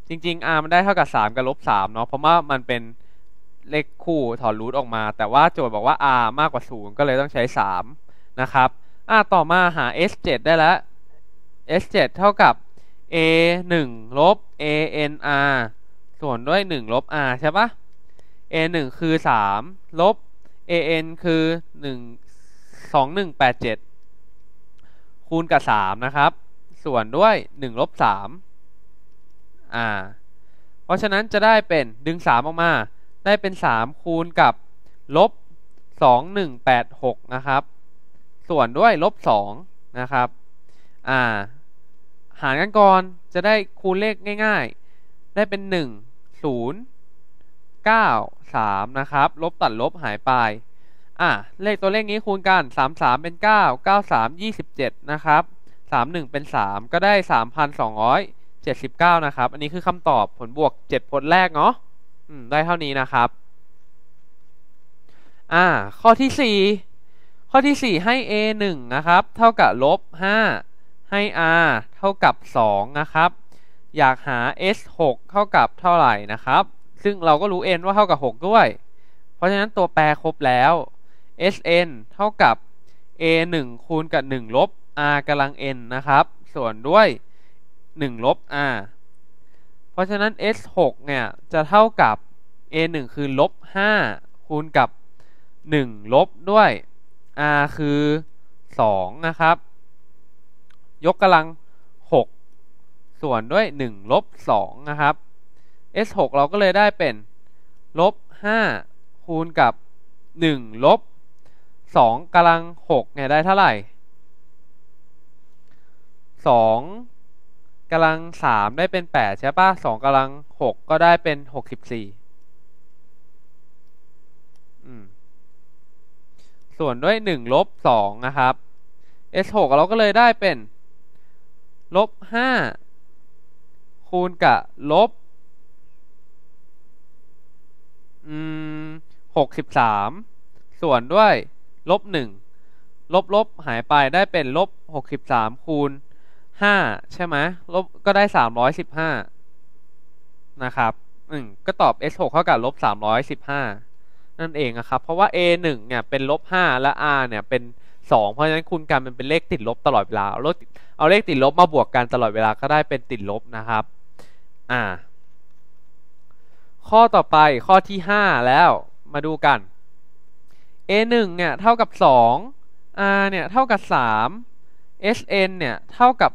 จริงๆ r มันได้เท่ากับสามกับลบสามเนาะ เพราะว่ามันเป็นเลขคู่ถอดรูทออกมา แต่ว่าโจทย์บอกว่า r มากกว่า 0 ก็เลยต้องใช้3นะครับ อ่าต่อมาหา s 7ได้แล้ว s 7เท่ากับ a 1ลบ a n r ส่วนด้วย1ลบ r ใช่ปะ a 1คือ3ลบ a n คือ 1 2 1 8 7 คูณกับ3นะครับส่วนด้วย1ลบ3อ่า เพราะฉะนั้นจะได้เป็น ดึง3 ออกมาได้เป็น 3 คูณกับ ลบ 2186 นะครับ ส่วนด้วย ลบ 2 นะครับ อ่า หารกันก่อน จะได้คูณเลขง่ายๆ ได้เป็น 1 0 9 3 นะครับ ลบตัดลบหายไป อ่าเลขตัวเลขนี้คูณกัน 3 3 เป็น 9 9 3 27 นะครับ 3 1 เป็น 3 ก็ได้ 3,279 นะครับ อันนี้คือคำตอบ ผลบวก7ผลแรก เนาะอืมได้เท่านี้นะครับ อ่า ข้อที่สี่ข้อที่สี่ให้ a หนึ่งนะครับ เท่ากับลบห้าให้ r เท่ากับสองนะครับ อยากหา s หกเท่ากับเท่าไหร่นะครับ ซึ่งเราก็รู้ n ว่าเท่ากับหกด้วย เพราะฉะนั้นตัวแปรครบแล้ว sn เท่ากับ a หนึ่งคูณกับหนึ่งลบ r กำลัง n นะครับ ส่วนด้วยหนึ่งลบ r เพราะฉะนั้น s6 เนี่ย จะเท่ากับ a1 คือ ลบ 5 คูณกับ 1 ลบด้วย r คือ 2 นะครับ ยกกำลัง 6 ส่วนด้วย 1 ลบ 2 นะครับ s6 เราก็เลยได้เป็น ลบ 5 คูณกับ 1 ลบ 2 กำลัง6เนี่ย ได้เท่าไหร่ 2กำลังสามได้เป็นแปดใช่ปะสองกำลังหกก็ได้เป็นหกสิบสี่ส่วนด้วยหนึ่งลบสองนะครับ s หกเราก็เลยได้เป็นลบห้าคูณกับลบหกสิบสามส่วนด้วยลบหนึ่งลบลบ หายไปได้เป็น ลบหกสิบสามคูณห้าใช่ไหมลบก็ได้สามร้อยสิบห้านะครับอืมก็ตอบ s หกเท่ากับ ลบสามร้อยสิบห้านั่นเองนะครับ เพราะว่า a หนึ่งเนี่ยเป็นลบห้าและ r เนี่ยเป็นสองเพราะฉะนั้นคูณกันมันเป็นเลขติดลบตลอดเวลาเอาเลขเอาเลขติดลบมาบวกกันตลอดเวลาก็ได้เป็นติดลบนะครับอ่าข้อต่อไปข้อที่ห้าแล้วมาดูกัน a 1เนี่ยเท่ากับสอง r เนี่ยเท่ากับสาม hn เนี่ย เท่ากับ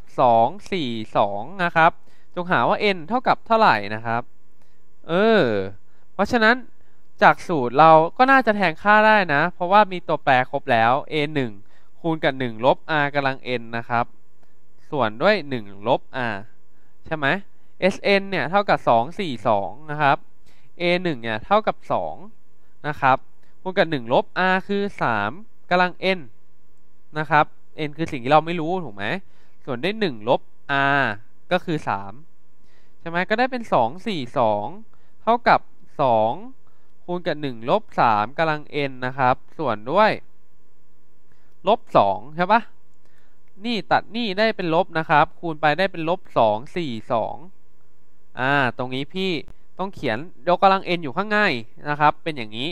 2 4 2 นะครับ จงหาว่า n เท่ากับเท่าไหร่นะครับ เออ เพราะฉะนั้นจากสูตรเราก็น่าจะแทนค่าได้นะ เพราะว่ามีตัวแปรครบแล้ว a 1คูณกับ1ลบ r กำลัง n นะครับ ส่วนด้วย1ลบ r ใช่ไหม sn เนี่ย เท่ากับ 2 4 2 นะครับ a 1เนี่ย เท่ากับ2นะครับ คูณกับ1ลบ r คือ3กำลัง n นะครับ n คือสิ่งที่เราไม่รู้ถูกไหมส่วนได้1ลบ r ก็คือ3ใช่ไหมก็ได้เป็น 2 4 2เท่ากับ 2 คูณกับ1ลบ3กำลัง n นะครับ ส่วนด้วยลบ2ใช่ปะนี่ตัดนี่ได้เป็นลบนะครับ คูณไปได้เป็นลบ2 4 2อ่า ตรงนี้พี่ต้องเขียนยกกำลัง n อยู่ข้างในนะครับ เป็นอย่างนี้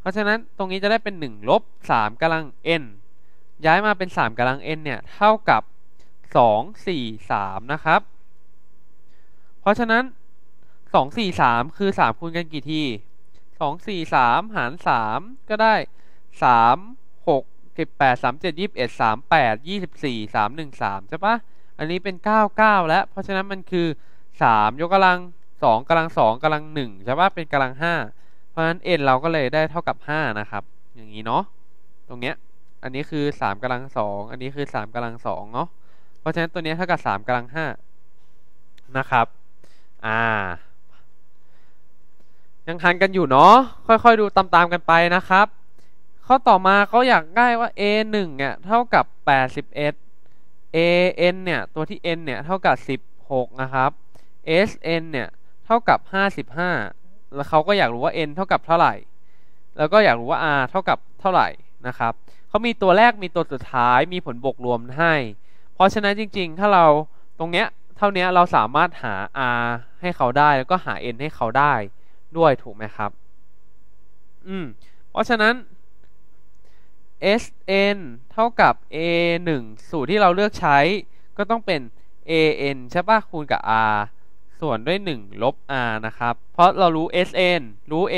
เพราะฉะนั้นตรงนี้จะได้เป็น1ลบ3กำลัง n ย้ายมาเป็น 3กำลัง n เนี่ย เท่ากับ 2 4 3 นะครับ เพราะฉะนั้น 2 4 3 คือ 3 คูณกันกี่ที 2 4 3 หาร 3 ก็ได้ 3 6 18 37 21 38 24 31 3 ใช่ปะอันนี้เป็น 9 9 แล้วเพราะฉะนั้นมันคือ 3 ยกกำลัง 2กำลัง 2กำลัง1ใช่ปะเป็นกำลัง 5 เพราะฉะนั้น n เราก็เลยได้เท่ากับ 5 นะครับ อย่างนี้เนาะ ตรงเนี้ยอันนี้คือสามกำลังสอง อันนี้คือสามกำลังสองเนาะ เพราะฉะนั้นตัวนี้เท่ากับสามกำลังห้านะครับ อ่า ยังทันกันอยู่เนาะ ค่อยๆดูตามๆกันไปนะครับ ข้อต่อมาเขาอยากได้ว่า a 1เนี่ยเท่ากับ81 a n เนี่ยตัวที่ n เนี่ยเท่ากับ 16 นะครับ s n เนี่ยเท่ากับ 55 แล้วเขาก็อยากรู้ว่า n เท่ากับเท่าไหร่ แล้วก็อยากรู้ว่า r เท่ากับเท่าไหร่นะครับขามีตัวแรกมีตัวสุดท้ายมีผลบวกรวมให้ เพราะฉะนั้นจริงๆ ถ้าเราตรงเนี้ยเท่านี้เราสามารถหา r ให้เขาได้ แล้วก็หา n ให้เขาได้ด้วยถูกไหมครับอืมเพราะฉะนั้น sn เท่ากับ a 1สูตรที่เราเลือกใช้ ก็ต้องเป็น an ใช่ปะคูณกับ r ส่วนด้วย1ลบ r นะครับเพราะเรารู้ sn รู้ a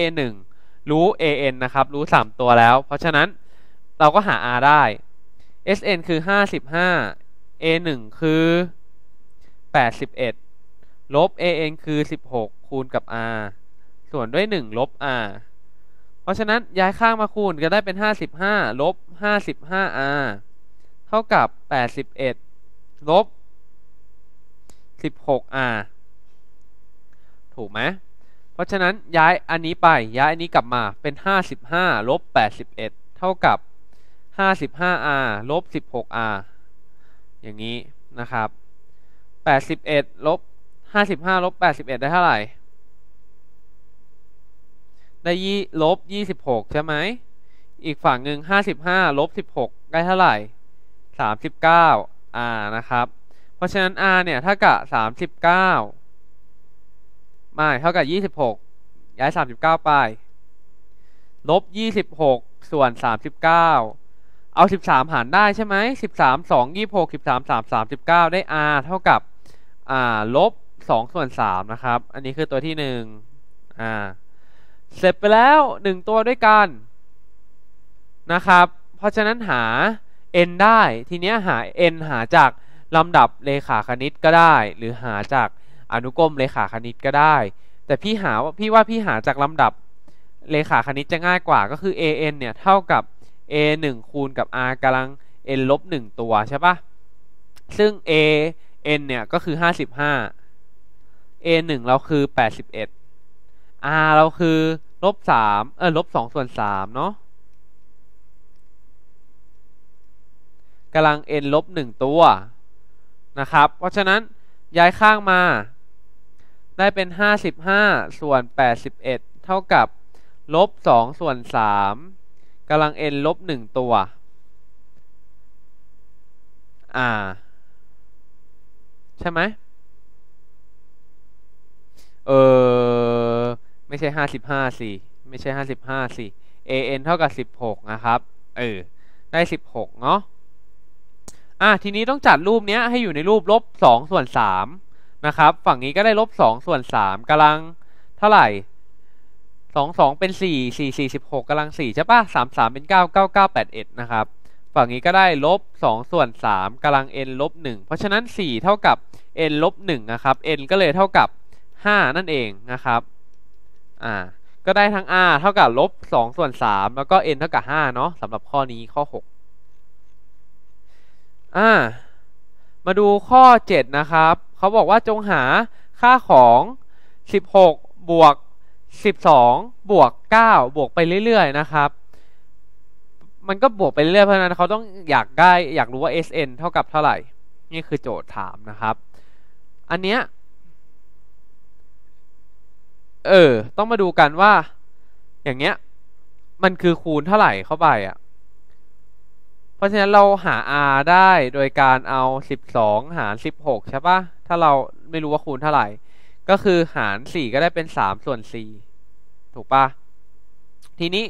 1รู้ an นะครับรู้3ตัวแล้ว เพราะฉะนั้นเราก็หา r ได้ sn คือ 55 a1 คือ 81ลบ an คือ 16 คูณกับ r ส่วนด้วย 1 ลบ r เพราะฉะนั้นย้ายข้างมาคูณก็ได้เป็น 55ลบ 55r เท่ากับ 81ลบ 16r ถูกไหม เพราะฉะนั้นย้ายอันนี้ไปย้ายอันนี้กลับมาเป็น 55ลบ81 เท่ากับ 55r ลบ 16r อย่างนี้นะครับ 81 ลบ 55 ลบ 81 ได้เท่าไหร่ ได้ยี่ลบ 26 ใช่ไหม อีกฝั่งหนึ่ง 55 ลบ 16 ได้เท่าไหร่ 39 r นะครับ เพราะฉะนั้น r เนี่ยเท่ากับ 39 ไม่ เท่ากับ 26 ย้าย 39 ไป ลบ 26 ส่วน 39เอา 13 หารได้ใช่ไหม13 2 26 13 3 39ได้ r เท่ากับอ่าลบ 2 ส่วน3นะครับ อันนี้คือตัวที่1อ่าเสร็จไปแล้ว1ตัวด้วยกัน นะครับ เพราะฉะนั้นหา n ได้ ทีเนี้ยหา n หาจากลำดับเลขาคณิตก็ได้ หรือหาจากอนุกรมเลขาคณิตก็ได้ แต่พี่หาว่าพี่ว่าพี่หาจากลำดับเลขาคณิตจะง่ายกว่า ก็คือ an เนี่ยเท่ากับ a 1คูณกับ r กำลัง n ลบ 1 ตัวใช่ปะซึ่ง a n เนี่ยก็คือ 55 a 1เราคือ 81 r เราคือ ลบ3เออลบ2ส่วน3เนาะกำลัง n ลบ 1 ตัวนะครับ เพราะฉะนั้นย้ายข้างมา ได้เป็น 55 ส่วน 81 เท่ากับ ลบ 2 ส่วน3กำลัง n ลบหนึ่งตัว r ใช่ไหม เออ ไม่ใช่ห้าสิบห้าสี่ไม่ใช่ห้าสิบห้าสี่ a n เท่ากับสิบหกนะครับ เออ ได้สิบหกเนาะอ่ะทีนี้ต้องจัดรูปเนี้ยให้อยู่ในรูปลบสองส่วนสามนะครับ ฝั่งนี้ก็ได้ลบสองส่วนสามกำลังเท่าไหร่สองสองเป็นสี่สี่สี่สิบหกกำลังสี่ใช่ปะสามสามเป็นเก้าเก้าเก้าแปดเอ็ดนะครับฝั่งนี้ก็ได้ลบสองส่วนสามกำลัง n ลบหนึ่งเพราะฉะนั้นสี่เท่ากับ n ลบหนึ่งนะครับ n ก็เลยเท่ากับห้านั่นเองนะครับอ่าก็ได้ทั้ง r เท่ากับลบสองส่วนสามแล้วก็ n เท่ากับห้าเนาะสำหรับข้อนี้ข้อหกอ่ามาดูข้อเจ็ดนะครับเขาบอกว่าจงหาค่าของสิบหกบวก12 บวก 9 บวกไปเรื่อยๆนะครับ มันก็บวกไปเรื่อยเพราะนั้นเขาต้องอยากได้อยากรู้ว่า sn เท่ากับเท่าไหร่ นี่คือโจทย์ถามนะครับ อันเนี้ยเออต้องมาดูกันว่า อย่างเงี้ยมันคือคูณเท่าไหร่เข้าไปอะ่ะเพราะฉะนั้นเราหา r ได้โดยการเอา 12 หาร16 ใช่ปะถ้าเราไม่รู้ว่าคูณเท่าไหร่ก็คือหาร 4 ก็ได้เป็น 3 ส่วน4ถูกปะทีนี้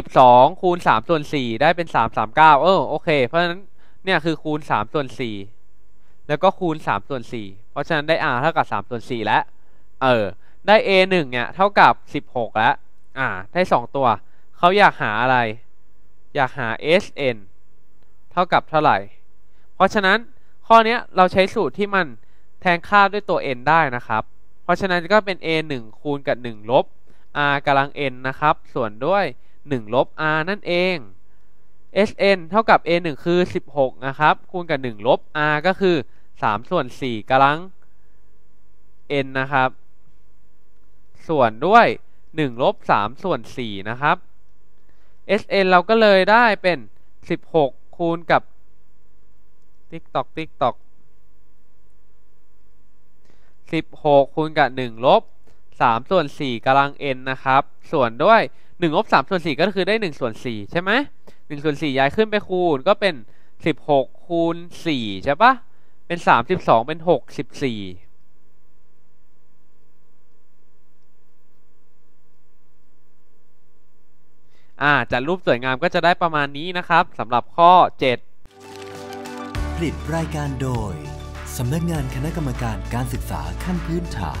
12 คูณ 3 ส่วน 4 ได้เป็น 3 3 9เออโอเคเพราะฉะนั้นเนี่ยคือคูณ3 ส่วน4แล้วก็คูณ 3 ส่วน 4เพราะฉะนั้นได้ r เท่ากับ3ส่วน4แล้วเออได้ a 1เนี่ยเท่ากับ 16 แล้วอ่าได้ 2 ตัว เขาอยากหาอะไร อยากหา sn เท่ากับเท่าไหร่ เพราะฉะนั้นข้อนี้เราใช้สูตรที่มันแทนค่าด้วยตัว n ได้นะครับราะฉะนั้นก็เป็น a 1คูณกับ1ลบ r กำลัง n นะครับ ส่วนด้วย1ลบ r นั่นเอง sn เท่ากับ a 1คือ 16 นะครับ คูณกับ1ลบ r ก็คือ 3 ส่วน 4กำลัง n นะครับ ส่วนด้วย1ลบ3ส่วน4นะครับ sn เราก็เลยได้เป็น 16 คูณกับติ๊กตอกติ๊กตอก16คูณกับ 1 ลบ 3 ส่วน 4กำลัง n นะครับ ส่วนด้วย1ลบ3ส่วน 4 ก็คือได้1ส่วน4ใช่ไหม1ส่วน 4ย้ายขึ้นไปคูณก็เป็น 16 คูณ4ใช่ปะเป็น 32 เป็น 64อ่าจัดรูปสวยงามก็จะได้ประมาณนี้นะครับสำหรับข้อ 7 ผลิตรายการโดยำนักงานคณะกรรมการการศึกษาขั้นพื้นฐาน